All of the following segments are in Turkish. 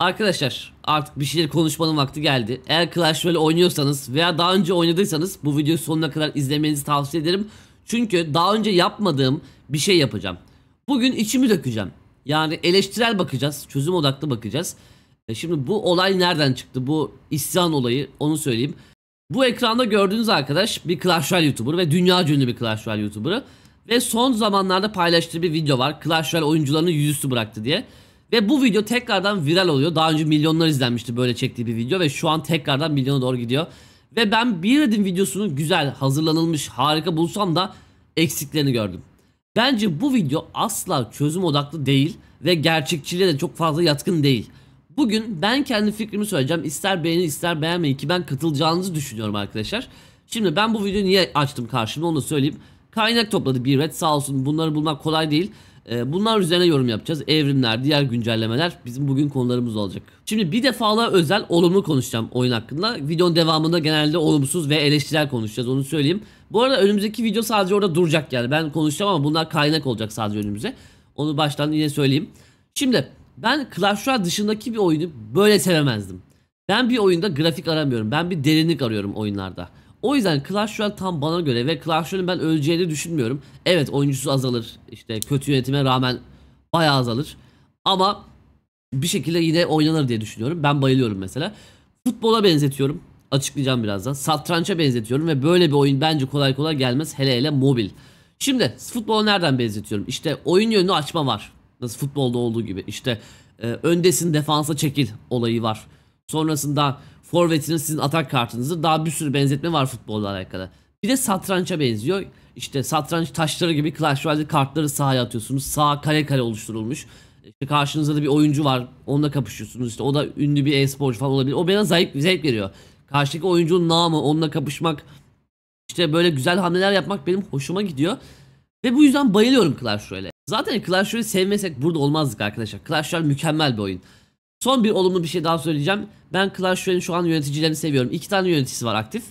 Arkadaşlar artık bir şeyler konuşmanın vakti geldi. Eğer Clash Royale oynuyorsanız veya daha önce oynadıysanız bu videoyu sonuna kadar izlemenizi tavsiye ederim. Çünkü daha önce yapmadığım bir şey yapacağım. Bugün içimi dökeceğim. Yani eleştirel bakacağız. Çözüm odaklı bakacağız. E şimdi bu olay nereden çıktı? Bu isyan olayı onu söyleyeyim. Bu ekranda gördüğünüz arkadaş bir Clash Royale YouTuber ve dünya ünlü bir Clash Royale YouTuber'ı. Ve son zamanlarda paylaştığı bir video var. Clash Royale oyuncularını yüzüstü bıraktı diye. Ve bu video tekrardan viral oluyor. Daha önce milyonlar izlenmişti böyle çektiği bir video ve şu an tekrardan milyona doğru gidiyor. Ve ben bir Red'in videosunu güzel, hazırlanılmış, harika bulsam da eksiklerini gördüm. Bence bu video asla çözüm odaklı değil ve gerçekçiliğe de çok fazla yatkın değil. Bugün ben kendi fikrimi söyleyeceğim. İster beğeni ister beğenmeyin ki ben katılacağınızı düşünüyorum arkadaşlar. Şimdi ben bu videoyu niye açtım karşıma onu söyleyeyim. Kaynak topladı bir red sağ olsun bunları bulmak kolay değil. Ee, bunlar üzerine yorum yapacağız. Evrimler, diğer güncellemeler bizim bugün konularımız olacak. Şimdi bir defalığa özel olumlu konuşacağım oyun hakkında. Videonun devamında genelde olumsuz ve eleştirel konuşacağız onu söyleyeyim. Bu arada önümüzdeki video sadece orada duracak yani. Ben konuşacağım ama bunlar kaynak olacak sadece önümüze. Onu baştan yine söyleyeyim. Şimdi ben Clash Royale dışındaki bir oyunu böyle sevemezdim. Ben bir oyunda grafik aramıyorum. Ben bir derinlik arıyorum oyunlarda. O yüzden Clash Royale tam bana göre ve Clash Royale'in ben öleceğini düşünmüyorum. Evet oyuncusu azalır. İşte kötü yönetime rağmen bayağı azalır. Ama bir şekilde yine oynanır diye düşünüyorum. Ben bayılıyorum mesela. Futbola benzetiyorum. Açıklayacağım birazdan. Satrança benzetiyorum ve böyle bir oyun bence kolay kolay gelmez. Hele hele mobil. Şimdi futbola nereden benzetiyorum? İşte oyun yönünü açma var. Nasıl futbolda olduğu gibi. İşte e, öndesin defansa çekil olayı var. Sonrasında forvetiniz sizin atak kartınızdır. Daha bir sürü benzetme var futbolla alakalı. Bir de satranca benziyor. İşte satranç taşları gibi Clash Royale'de kartları sahaya atıyorsunuz. Sağ kare kare oluşturulmuş. İşte karşınızda da bir oyuncu var. Onunla kapışıyorsunuz. İşte o da ünlü bir e-sporcu falan olabilir. O bana zayıf zevk veriyor. Karşıdaki oyuncunun namı onunla kapışmak. İşte böyle güzel hamleler yapmak benim hoşuma gidiyor. Ve bu yüzden bayılıyorum Clash Royale'e. Zaten Clash Royale'i sevmesek burada olmazdık arkadaşlar. Clash Royale mükemmel bir oyun. Son bir olumlu bir şey daha söyleyeceğim. Ben Clash Royale'in şu an yöneticilerini seviyorum. İki tane yöneticisi var aktif.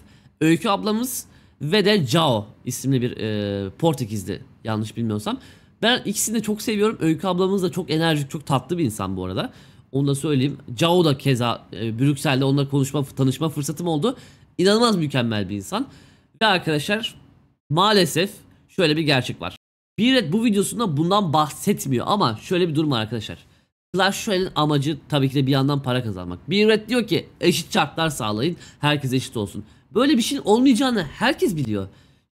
Öykü ablamız ve de Cao isimli bir e, Portekizli yanlış bilmiyorsam. Ben ikisini de çok seviyorum. Öykü ablamız da çok enerjik, çok tatlı bir insan bu arada. Onu da söyleyeyim. Cao da keza e, Brüksel'de onunla konuşma, tanışma fırsatım oldu. İnanılmaz mükemmel bir insan. Ve arkadaşlar maalesef şöyle bir gerçek var. Biret bu videosunda bundan bahsetmiyor ama şöyle bir durum var arkadaşlar. Clash Royale'in amacı tabii ki de bir yandan para kazanmak. Bir red diyor ki eşit şartlar sağlayın, herkes eşit olsun. Böyle bir şeyin olmayacağını herkes biliyor.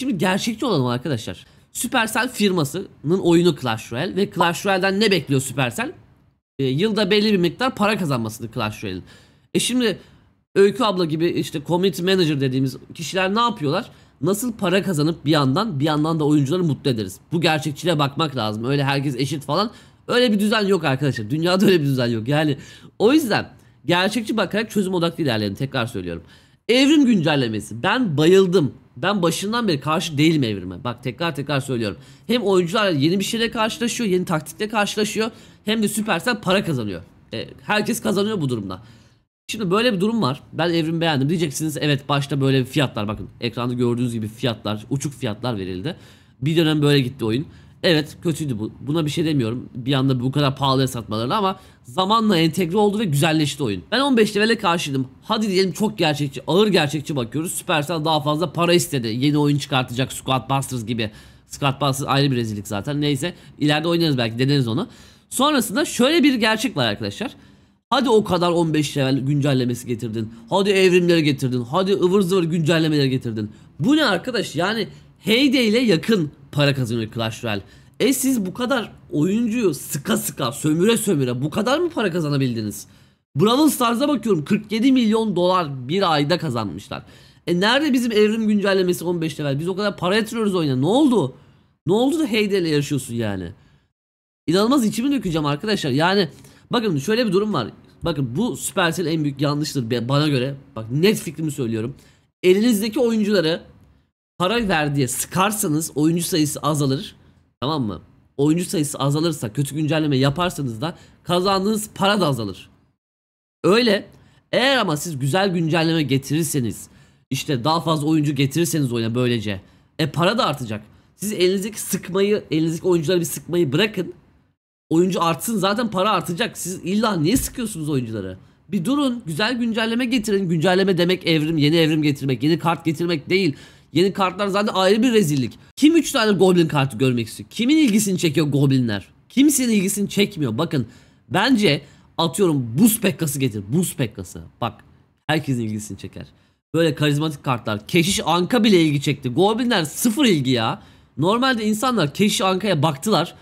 Şimdi gerçekçi olalım arkadaşlar. Supercell firmasının oyunu Clash Royale ve Clash Royale'den ne bekliyor Supercell? E, yılda belli bir miktar para kazanmasını Clash Royale'in. E şimdi Öykü abla gibi işte community manager dediğimiz kişiler ne yapıyorlar? Nasıl para kazanıp bir yandan bir yandan da oyuncuları mutlu ederiz. Bu gerçekçiliğe bakmak lazım. Öyle herkes eşit falan Öyle bir düzen yok arkadaşlar. Dünyada öyle bir düzen yok. Yani o yüzden gerçekçi bakarak çözüm odaklı ilerleyelim. Tekrar söylüyorum. Evrim güncellemesi. Ben bayıldım. Ben başından beri karşı değilim evrime. Bak tekrar tekrar söylüyorum. Hem oyuncular yeni bir şeyle karşılaşıyor, yeni taktikle karşılaşıyor. Hem de Supercell para kazanıyor. E, herkes kazanıyor bu durumda. Şimdi böyle bir durum var. Ben evrim beğendim. Diyeceksiniz evet başta böyle fiyatlar bakın. Ekranda gördüğünüz gibi fiyatlar, uçuk fiyatlar verildi. Bir dönem böyle gitti oyun. Evet kötüydü bu. Buna bir şey demiyorum. Bir anda bu kadar pahalıya satmaları ama zamanla entegre oldu ve güzelleşti oyun. Ben 15 levele karşıydım. Hadi diyelim çok gerçekçi, ağır gerçekçi bakıyoruz. Supercell daha fazla para istedi. Yeni oyun çıkartacak Squad Busters gibi. Squad Busters ayrı bir rezillik zaten. Neyse ileride oynarız belki deneriz onu. Sonrasında şöyle bir gerçek var arkadaşlar. Hadi o kadar 15 level güncellemesi getirdin. Hadi evrimleri getirdin. Hadi ıvır zıvır güncellemeleri getirdin. Bu ne arkadaş yani Heyday ile yakın para kazanıyor Clash Royale. E siz bu kadar oyuncuyu sıka sıka sömüre sömüre bu kadar mı para kazanabildiniz? Brawl Stars'a bakıyorum 47 milyon dolar bir ayda kazanmışlar. E nerede bizim evrim güncellemesi 15 level? Biz o kadar para yatırıyoruz oyuna. Ne oldu? Ne oldu da Heyday ile yarışıyorsun yani? İnanılmaz içimi dökeceğim arkadaşlar. Yani bakın şöyle bir durum var. Bakın bu Supercell en büyük yanlıştır bana göre. Bak net fikrimi söylüyorum. Elinizdeki oyuncuları para ver diye sıkarsanız oyuncu sayısı azalır. Tamam mı? Oyuncu sayısı azalırsa kötü güncelleme yaparsanız da kazandığınız para da azalır. Öyle. Eğer ama siz güzel güncelleme getirirseniz işte daha fazla oyuncu getirirseniz oyuna böylece e para da artacak. Siz elinizdeki sıkmayı elinizdeki oyuncuları bir sıkmayı bırakın. Oyuncu artsın zaten para artacak. Siz illa niye sıkıyorsunuz oyuncuları? Bir durun güzel güncelleme getirin. Güncelleme demek evrim yeni evrim getirmek yeni kart getirmek değil. Yeni kartlar zaten ayrı bir rezillik. Kim 3 tane goblin kartı görmek istiyor? Kimin ilgisini çekiyor goblinler? Kimsenin ilgisini çekmiyor. Bakın bence atıyorum buz pekkası getir. Buz pekkası. Bak herkesin ilgisini çeker. Böyle karizmatik kartlar. Keşiş Anka bile ilgi çekti. Goblinler sıfır ilgi ya. Normalde insanlar Keşiş Anka'ya baktılar.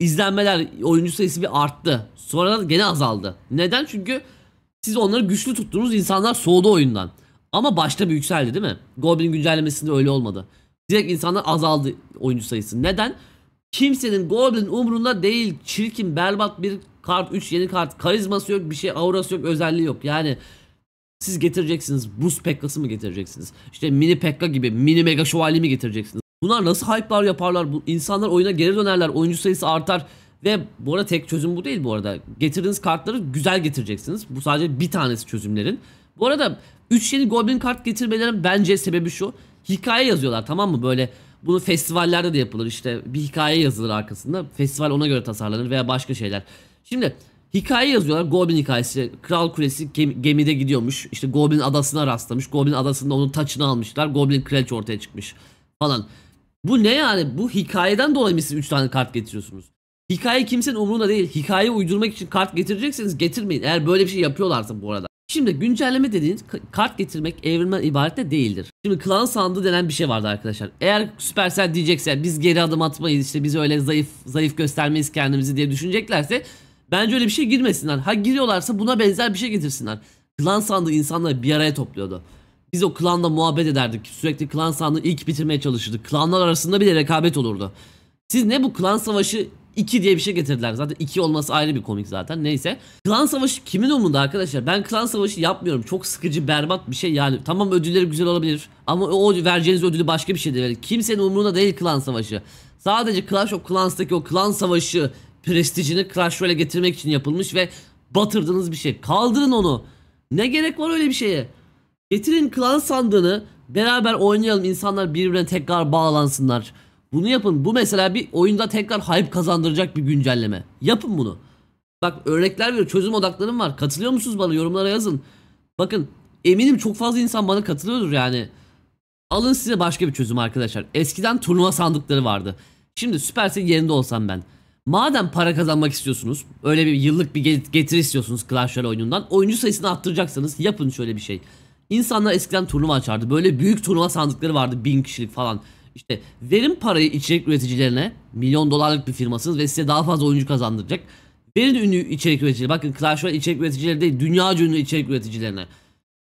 İzlenmeler, oyuncu sayısı bir arttı. Sonra gene azaldı. Neden? Çünkü siz onları güçlü tuttuğunuz insanlar soğudu oyundan. Ama başta bir yükseldi değil mi? Goblin güncellemesinde öyle olmadı. Direkt insanlar azaldı oyuncu sayısı. Neden? Kimsenin Goblin umrunda değil. Çirkin, berbat bir kart, 3 yeni kart. Karizması yok, bir şey, aurası yok, özelliği yok. Yani siz getireceksiniz. Buz Pekka'sı mı getireceksiniz? İşte mini Pekka gibi, mini Mega Şövalye mi getireceksiniz? Bunlar nasıl hype'lar yaparlar? Bu insanlar oyuna geri dönerler. Oyuncu sayısı artar. Ve bu arada tek çözüm bu değil bu arada. Getirdiğiniz kartları güzel getireceksiniz. Bu sadece bir tanesi çözümlerin. Bu arada 3 yeni Goblin kart getirmelerin bence sebebi şu. Hikaye yazıyorlar tamam mı? Böyle bunu festivallerde de yapılır işte bir hikaye yazılır arkasında. Festival ona göre tasarlanır veya başka şeyler. Şimdi hikaye yazıyorlar. Goblin hikayesi. Kral Kulesi gemide gidiyormuş. İşte Goblin adasına rastlamış. Goblin adasında onun taçını almışlar. Goblin kraliçe ortaya çıkmış falan. Bu ne yani? Bu hikayeden dolayı mı siz 3 tane kart getiriyorsunuz? Hikaye kimsenin umurunda değil. Hikaye uydurmak için kart getireceksiniz getirmeyin. Eğer böyle bir şey yapıyorlarsa bu arada. Şimdi güncelleme dediğiniz kart getirmek evrilmen ibaret de değildir. Şimdi klan sandığı denen bir şey vardı arkadaşlar. Eğer Supercell diyecekse biz geri adım atmayız işte biz öyle zayıf zayıf göstermeyiz kendimizi diye düşüneceklerse bence öyle bir şey girmesinler. Ha giriyorlarsa buna benzer bir şey getirsinler. Klan sandığı insanları bir araya topluyordu. Biz o klanla muhabbet ederdik. Sürekli klan sandığı ilk bitirmeye çalışırdık. Klanlar arasında bile rekabet olurdu. Siz ne bu klan savaşı 2 diye bir şey getirdiler. Zaten 2 olması ayrı bir komik zaten. Neyse. Klan savaşı kimin umudu arkadaşlar? Ben klan savaşı yapmıyorum. Çok sıkıcı, berbat bir şey yani. Tamam ödülleri güzel olabilir. Ama o vereceğiniz ödülü başka bir şey değil. Kimsenin umurunda değil klan savaşı. Sadece Clash of Clans'taki o klan savaşı prestijini Clash Royale getirmek için yapılmış ve batırdığınız bir şey. Kaldırın onu. Ne gerek var öyle bir şeye? Getirin klan sandığını beraber oynayalım insanlar birbirine tekrar bağlansınlar. Bunu yapın. Bu mesela bir oyunda tekrar hype kazandıracak bir güncelleme. Yapın bunu. Bak örnekler veriyorum. Çözüm odaklarım var. Katılıyor musunuz bana? Yorumlara yazın. Bakın eminim çok fazla insan bana katılıyordur yani. Alın size başka bir çözüm arkadaşlar. Eskiden turnuva sandıkları vardı. Şimdi Supercell yerinde olsam ben. Madem para kazanmak istiyorsunuz, öyle bir yıllık bir getiri istiyorsunuz Clash Royale oyunundan, oyuncu sayısını arttıracaksanız yapın şöyle bir şey. İnsanlar eskiden turnuva açardı. Böyle büyük turnuva sandıkları vardı. Bin kişilik falan. İşte verin parayı içerik üreticilerine. Milyon dolarlık bir firmasınız ve size daha fazla oyuncu kazandıracak. Verin ünlü içerik üreticileri. Bakın Clash Royale içerik üreticileri değil. Dünya ünlü içerik üreticilerine.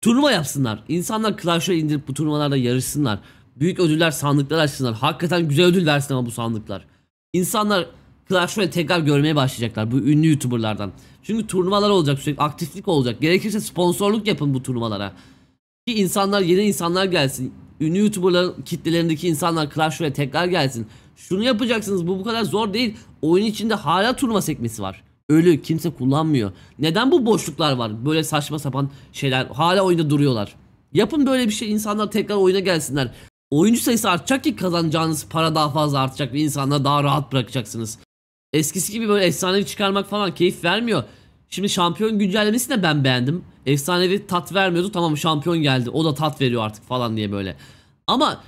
Turnuva yapsınlar. İnsanlar Clash Royale indirip bu turnuvalarda yarışsınlar. Büyük ödüller sandıklar açsınlar. Hakikaten güzel ödül versin ama bu sandıklar. İnsanlar Clash Royale tekrar görmeye başlayacaklar bu ünlü YouTuber'lardan. Çünkü turnuvalar olacak sürekli aktiflik olacak. Gerekirse sponsorluk yapın bu turnuvalara. Ki insanlar yeni insanlar gelsin. Ünlü YouTuber'ların kitlelerindeki insanlar Clash Royale tekrar gelsin. Şunu yapacaksınız bu bu kadar zor değil. Oyun içinde hala turma sekmesi var. Ölü kimse kullanmıyor. Neden bu boşluklar var? Böyle saçma sapan şeyler hala oyunda duruyorlar. Yapın böyle bir şey insanlar tekrar oyuna gelsinler. Oyuncu sayısı artacak ki kazanacağınız para daha fazla artacak ve insanları daha rahat bırakacaksınız. Eskisi gibi böyle efsanevi çıkarmak falan keyif vermiyor. Şimdi şampiyon güncellemesini de ben beğendim. Efsanevi tat vermiyordu. Tamam şampiyon geldi. O da tat veriyor artık falan diye böyle. Ama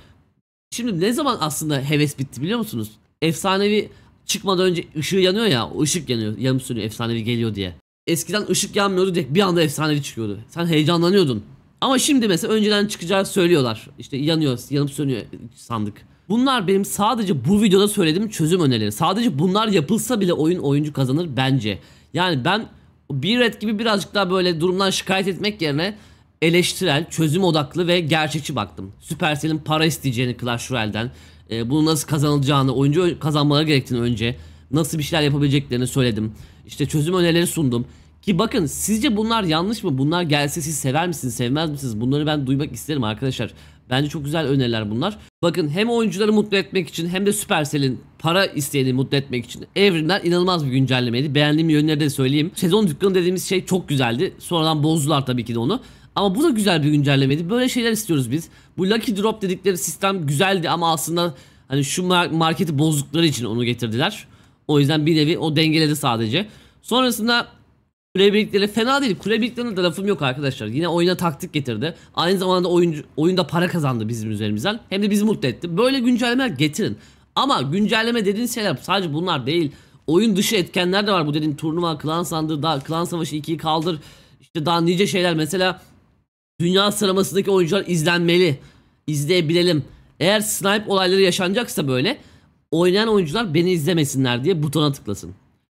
şimdi ne zaman aslında heves bitti biliyor musunuz? Efsanevi çıkmadan önce ışığı yanıyor ya. O ışık yanıyor. Yanım sürüyor efsanevi geliyor diye. Eskiden ışık yanmıyordu direkt bir anda efsanevi çıkıyordu. Sen heyecanlanıyordun. Ama şimdi mesela önceden çıkacağı söylüyorlar. İşte yanıyor, yanıp sönüyor sandık. Bunlar benim sadece bu videoda söylediğim çözüm önerileri. Sadece bunlar yapılsa bile oyun oyuncu kazanır bence. Yani ben bir red gibi birazcık daha böyle durumdan şikayet etmek yerine eleştirel, çözüm odaklı ve gerçekçi baktım. Supercell'in para isteyeceğini Clash Royale'den, e, bunu nasıl kazanılacağını, oyuncu kazanmaları gerektiğini önce, nasıl bir şeyler yapabileceklerini söyledim. İşte çözüm önerileri sundum. Ki bakın sizce bunlar yanlış mı? Bunlar gelse siz sever misiniz, sevmez misiniz? Bunları ben duymak isterim arkadaşlar. Bence çok güzel öneriler bunlar. Bakın hem oyuncuları mutlu etmek için hem de Supercell'in para isteyeni mutlu etmek için Evrimler inanılmaz bir güncellemeydi. Beğendiğim yönleri de söyleyeyim. Sezon dükkanı dediğimiz şey çok güzeldi. Sonradan bozdular tabii ki de onu. Ama bu da güzel bir güncellemeydi. Böyle şeyler istiyoruz biz. Bu Lucky Drop dedikleri sistem güzeldi ama aslında hani şu marketi bozdukları için onu getirdiler. O yüzden bir nevi o dengeledi sadece. Sonrasında Kule birlikleri fena değil. Kule birliklerine de lafım yok arkadaşlar. Yine oyuna taktik getirdi. Aynı zamanda oyuncu, oyunda para kazandı bizim üzerimizden. Hem de bizi mutlu etti. Böyle güncellemeler getirin. Ama güncelleme dediğin şeyler sadece bunlar değil. Oyun dışı etkenler de var. Bu dediğim turnuva, klan sandığı, daha, klan savaşı 2'yi kaldır. İşte daha nice şeyler. Mesela dünya sıramasındaki oyuncular izlenmeli. İzleyebilelim. Eğer snipe olayları yaşanacaksa böyle oynayan oyuncular beni izlemesinler diye butona tıklasın.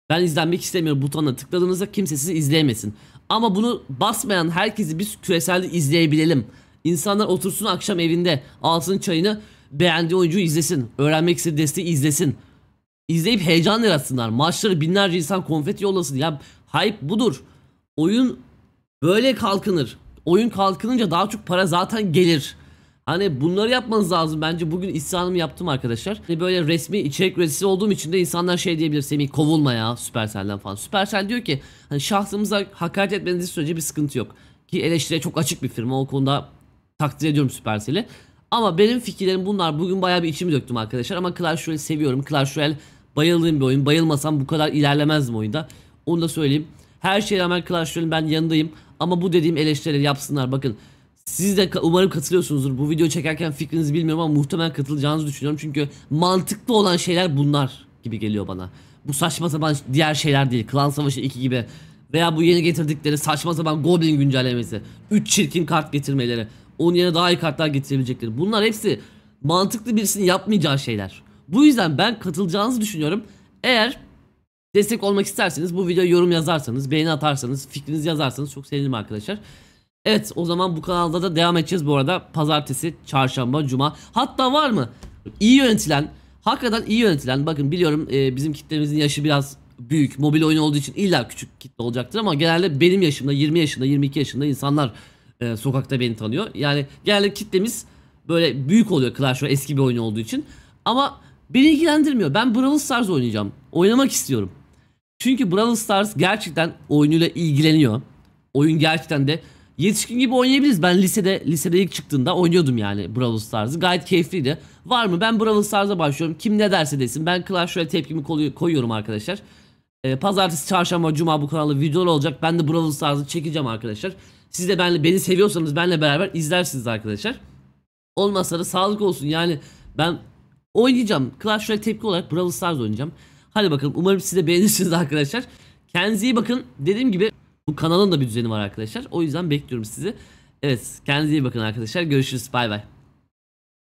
Ben izlenmek istemiyorum butonuna tıkladığınızda kimse sizi izleyemesin. Ama bunu basmayan herkesi biz küreselde izleyebilelim. İnsanlar otursun akşam evinde alsın çayını beğendiği oyuncuyu izlesin. Öğrenmek istediği desteği izlesin. İzleyip heyecan yaratsınlar. Maçları binlerce insan konfeti yollasın. Ya hype budur. Oyun böyle kalkınır. Oyun kalkınınca daha çok para zaten gelir. Hani bunları yapmanız lazım bence. Bugün isyanımı yaptım arkadaşlar. Hani böyle resmi içerik üreticisi olduğum için de insanlar şey diyebilir. Semih kovulma ya Supercell'den falan. Supercell diyor ki hani şahsımıza hakaret etmeniz sürece bir sıkıntı yok. Ki eleştiriye çok açık bir firma. O konuda takdir ediyorum Supercell'i. Ama benim fikirlerim bunlar. Bugün bayağı bir içimi döktüm arkadaşlar. Ama Clash Royale seviyorum. Clash Royale bayıldığım bir oyun. Bayılmasam bu kadar ilerlemezdim oyunda. Onu da söyleyeyim. Her şeye rağmen Clash Royale'in ben yanındayım. Ama bu dediğim eleştirileri yapsınlar. Bakın siz de umarım katılıyorsunuzdur. Bu video çekerken fikrinizi bilmiyorum ama muhtemelen katılacağınızı düşünüyorum. Çünkü mantıklı olan şeyler bunlar gibi geliyor bana. Bu saçma sapan diğer şeyler değil. Klan Savaşı 2 gibi veya bu yeni getirdikleri saçma sapan Goblin güncellemesi, 3 çirkin kart getirmeleri, onun yerine daha iyi kartlar getirebilecekleri. Bunlar hepsi mantıklı birisinin yapmayacağı şeyler. Bu yüzden ben katılacağınızı düşünüyorum. Eğer destek olmak isterseniz bu videoya yorum yazarsanız, beğeni atarsanız, fikrinizi yazarsanız çok sevinirim arkadaşlar. Evet o zaman bu kanalda da devam edeceğiz bu arada. Pazartesi, çarşamba, cuma. Hatta var mı? İyi yönetilen, hakikaten iyi yönetilen. Bakın biliyorum e, bizim kitlemizin yaşı biraz büyük. Mobil oyun olduğu için illa küçük kitle olacaktır ama genelde benim yaşımda 20 yaşında, 22 yaşında insanlar e, sokakta beni tanıyor. Yani genelde kitlemiz böyle büyük oluyor Clash Royale eski bir oyun olduğu için. Ama beni ilgilendirmiyor. Ben Brawl Stars oynayacağım. Oynamak istiyorum. Çünkü Brawl Stars gerçekten oyunuyla ilgileniyor. Oyun gerçekten de Yetişkin gibi oynayabiliriz. Ben lisede lisede ilk çıktığında oynuyordum yani Brawl Stars'ı. Gayet keyifliydi. Var mı? Ben Brawl Stars'a başlıyorum. Kim ne derse desin. Ben Clash Royale tepkimi koyuyorum arkadaşlar. Ee, pazartesi, çarşamba, cuma bu kanalda videolar olacak. Ben de Brawl Stars'ı çekeceğim arkadaşlar. Siz de benle, beni seviyorsanız benle beraber izlersiniz arkadaşlar. Olmazsa da sağlık olsun. Yani ben oynayacağım. Clash Royale tepki olarak Brawl Stars oynayacağım. Hadi bakalım. Umarım siz de beğenirsiniz arkadaşlar. Kendinize iyi bakın. Dediğim gibi bu kanalın da bir düzeni var arkadaşlar. O yüzden bekliyorum sizi. Evet kendinize iyi bakın arkadaşlar. Görüşürüz. Bay bay.